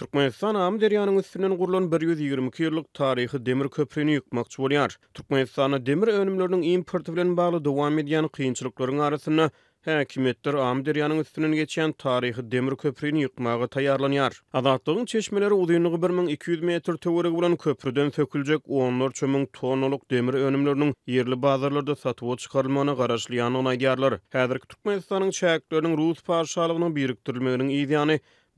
Türkmenistan amy deryanyň üstünden gurulan 122 ýyllyk taryhy demir köprüni ýykmakçy bolýar. Türkmenistana demir önümlerini import bilen bagly dowam edýän kynçylyklaryň arasynda Häkimetler Amderyanyň üstünden geçen taryhy demir köprüni ýykmagy taýýarlanýar. Azatlygyň çeşmeleri uzunlygy 1200 metr töwereg bilen köprüden sökülecek onlar çömüň tonalyk demir önümlerini ýerli bazarlarda satyp çykarylmagyna garaşlyan onaýdyarlar. Häzirki Türkmenistanyň çäklerini Rus paşalygynyň biriktirilmeginiň ýa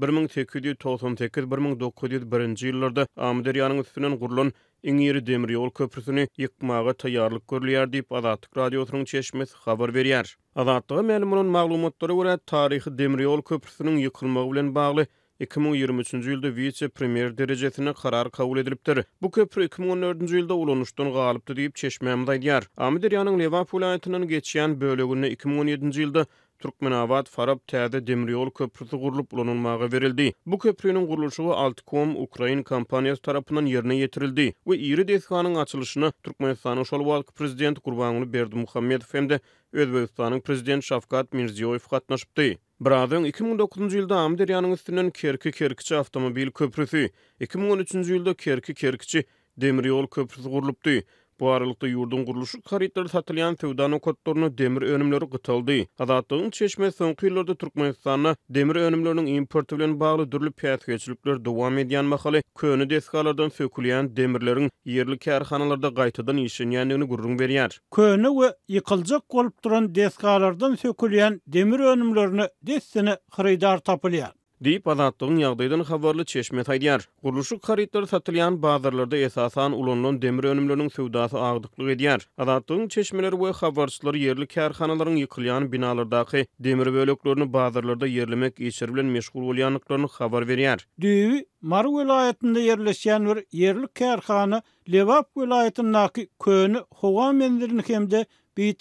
1898-1901 yıllarda Amderyanın üstünden gurulan İngiri demir ýol köprüsünü yıkmağa tayarlık görülýär diýip Azatlyk radiosynyň çeşmes habar berýär. Azatlygy mälimatynyň maglumatlary görä taryhy demir ýol köprüsünüň ýykylmagy bilen bagly 2023-nji ýylda wice premier derejesine karar kabul edilipdir. Bu köprü 2014-nji ýylda ulanyşdan galypdy diýip çeşmemde aýdýar. Amderyanyň Lewa pulaýatynyň geçýän bölegini 2017-nji ýylda Türkmenabat Farab täze Demiryol yol köprüsü gurulup ulanılmağa verildi. Bu köprünün guruluşu Altkom Ukrayn kampaniyası tarapından yerine getirildi ve iri deskanın açılışını Türkmenistan'ın şol valk prezident Kurbanlı Berdi Muhammed Femde Özbekistan'ın prezident Şafkat Mirziyoyev katnaşıptı. Braden 2009-njy ýylda Amderýanyň üstünden Kerki Kerkiçi avtomobil köprüsi, 2013 nji ýylda Kerki Kerkiçi demir ýol köprüsi gurulupdy. Bu aralıkta yurdun kuruluşu karitleri satılayan sevdanın demir önümleri gıtıldı. Azatlığın çeşme sonki yıllarda Türkmenistan'a demir önümlerinin importörlerine bağlı dürlü piyasgeçlikler devam ediyen mahali köyünü deskalardan sökülüyen demirlerin yerli kerhanalarda gaytadan işin yendiğini gururun veriyar. Köyünü ve yıkılacak kolup duran deskalardan sökülüyen demir önümlerini destini hırıydar tapılıyar. Deyip azadlığın yağdaydan xabarlı çeşmet aydiyar. Quruluşu karitler satılayan bazarlarda esasan ulanlon demir önümlönün sevdası ağdıklı ediyar. Azadlığın çeşmeleri ve xabarçıları yerli kerxanaların yıkılayan binalardaki demir bölüklerini bazarlarda yerlemek içerbilen meşgul olayanlıklarını xabar veriyar. Düyü, Maru vilayetinde yerleşiyan bir yerli kerxana levap vilayetindaki köyini hova mendirin hemde bi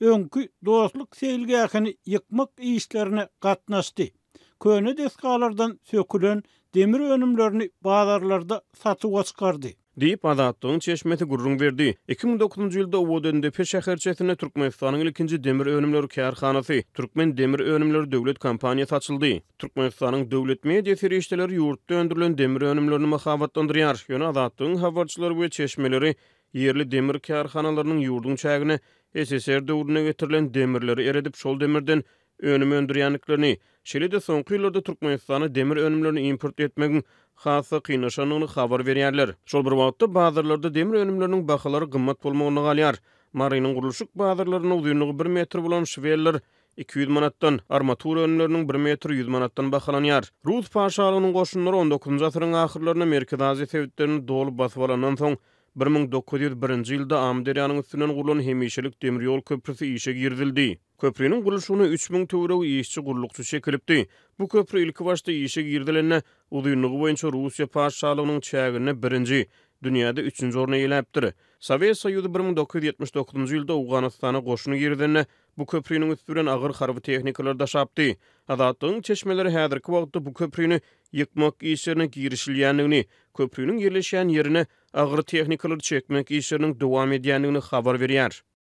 Önkü dostluk seylgahini yikmik işlerine katnaşdi. köni deskalardan sökülen demir önümlerini bazarlarda satı çıkardı. Deyip Azatlığın çeşmeti gurrun verdi. 2009 yılda Ovo dönünde Pir Şehir Çesine Türkmenistan'ın ilkinci demir önümleri kerhanası Türkmen Demir Önümleri Devlet Kampanyası açıldı. Türkmenistan'ın devlet medyası reşteleri yurtta öndürülen demir önümlerini mahavatlandırıyar. Yönü Azatlığın havarçıları ve çeşmeleri yerli demir kerhanalarının yurdun çayını SSR dövrüne getirilen demirleri eredip şol demirden önüm öndürýänliklerini, şeýle-de soňky ýyllarda Türkmenistana demir önümlerini import etmegin hasa kynaşanyny habar berýärler. Şol bir wagtda bazarlarda demir önümleriniň bahalary gymmat bolmagyny galýar. Marinin guruluşyk bazarlaryna uzunlygy 1 metr bulan şwerler 200 manatdan armatura önlerinin 1 metr 100 manatdan bakalanyar. Rus paşalının qoşunları 19-cu asırın axırlarına merkezazi dolu basvalanan son 1901-ci ildə Amderiyanın üstünün qurulun hemişelik demir yol köprüsü işe girdildi. Köprünün guluşuna 3000 töwrew işçi gurulukçu çekilipdi. Bu köprü ilki başda işe girdilenne uduýnygy boýunça Russiýa paşalygynyň çägine birinji, dünýäde 3-nji orny ýelepdir. Sowet Soýuzy 1979-njy ýylda Awganystana goşuny girdilenne bu köprünün üstüren agyr harby tehnikalar da şapdy. Adatyň çeşmeleri häzirki wagtda bu köprüni ýykmak işlerine girişilýändigini, köprünün ýerleşýän ýerine agyr tehnikalar çekmek işleriniň dowam edýändigini habar berýär.